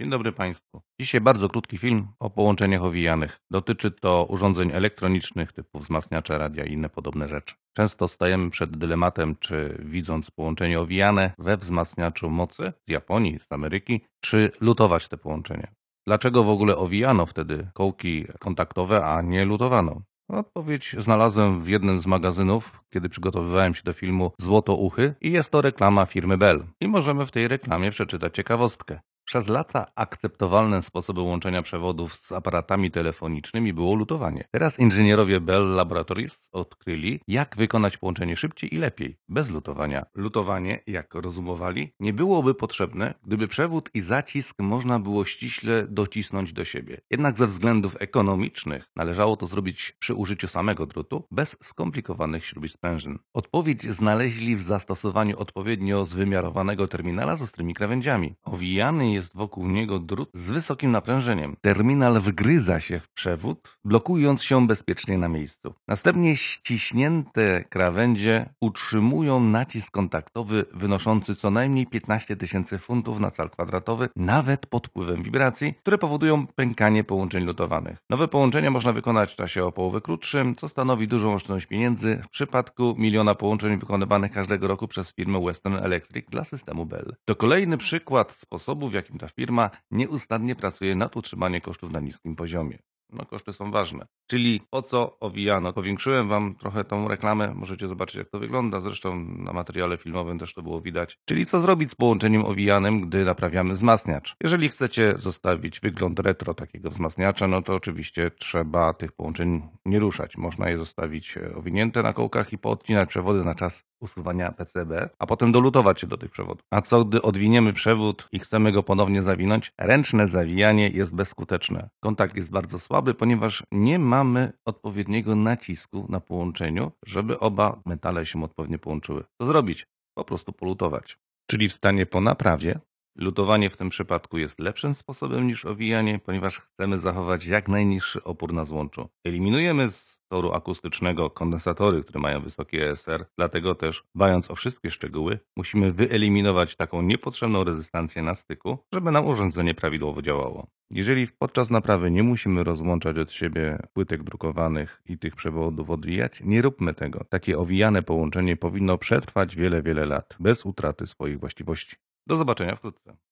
Dzień dobry Państwu. Dzisiaj bardzo krótki film o połączeniach owijanych. Dotyczy to urządzeń elektronicznych typu wzmacniacze, radia i inne podobne rzeczy. Często stajemy przed dylematem, czy widząc połączenie owijane we wzmacniaczu mocy z Japonii, z Ameryki, czy lutować te połączenie. Dlaczego w ogóle owijano wtedy kołki kontaktowe, a nie lutowano? Odpowiedź znalazłem w jednym z magazynów, kiedy przygotowywałem się do filmu Złoto Uchy i jest to reklama firmy Bell. I możemy w tej reklamie przeczytać ciekawostkę. Przez lata akceptowalnym sposobem łączenia przewodów z aparatami telefonicznymi było lutowanie. Teraz inżynierowie Bell Laboratories odkryli, jak wykonać połączenie szybciej i lepiej, bez lutowania. Lutowanie, jak rozumowali, nie byłoby potrzebne, gdyby przewód i zacisk można było ściśle docisnąć do siebie. Jednak ze względów ekonomicznych należało to zrobić przy użyciu samego drutu, bez skomplikowanych sprężyn. Odpowiedź znaleźli w zastosowaniu odpowiednio zwymiarowanego terminala z ostrymi krawędziami. Owijany jest wokół niego drut z wysokim naprężeniem. Terminal wgryza się w przewód, blokując się bezpiecznie na miejscu. Następnie ściśnięte krawędzie utrzymują nacisk kontaktowy wynoszący co najmniej 15 tysięcy funtów na cal kwadratowy, nawet pod wpływem wibracji, które powodują pękanie połączeń lutowanych. Nowe połączenia można wykonać w czasie o połowę krótszym, co stanowi dużą oszczędność pieniędzy w przypadku miliona połączeń wykonywanych każdego roku przez firmę Western Electric dla systemu Bell. To kolejny przykład sposobu, w jaki jakim ta firma nieustannie pracuje nad utrzymaniem kosztów na niskim poziomie no koszty są ważne. Czyli po co owijano? Powiększyłem Wam trochę tą reklamę, możecie zobaczyć jak to wygląda, zresztą na materiale filmowym też to było widać. Czyli co zrobić z połączeniem owijanym, gdy naprawiamy wzmacniacz? Jeżeli chcecie zostawić wygląd retro takiego wzmacniacza, no to oczywiście trzeba tych połączeń nie ruszać. Można je zostawić e, owinięte na kołkach i poodcinać przewody na czas usuwania PCB, a potem dolutować się do tych przewodów. A co gdy odwiniemy przewód i chcemy go ponownie zawinąć? Ręczne zawijanie jest bezskuteczne. Kontakt jest bardzo słaby, słaby, ponieważ nie mamy odpowiedniego nacisku na połączeniu, żeby oba metale się odpowiednio połączyły. To zrobić? Po prostu polutować. Czyli w stanie po naprawie Lutowanie w tym przypadku jest lepszym sposobem niż owijanie, ponieważ chcemy zachować jak najniższy opór na złączu. Eliminujemy z toru akustycznego kondensatory, które mają wysoki ESR, dlatego też dbając o wszystkie szczegóły, musimy wyeliminować taką niepotrzebną rezystancję na styku, żeby nam urządzenie prawidłowo działało. Jeżeli podczas naprawy nie musimy rozłączać od siebie płytek drukowanych i tych przewodów odwijać, nie róbmy tego. Takie owijane połączenie powinno przetrwać wiele, wiele lat bez utraty swoich właściwości. Do zobaczenia wkrótce.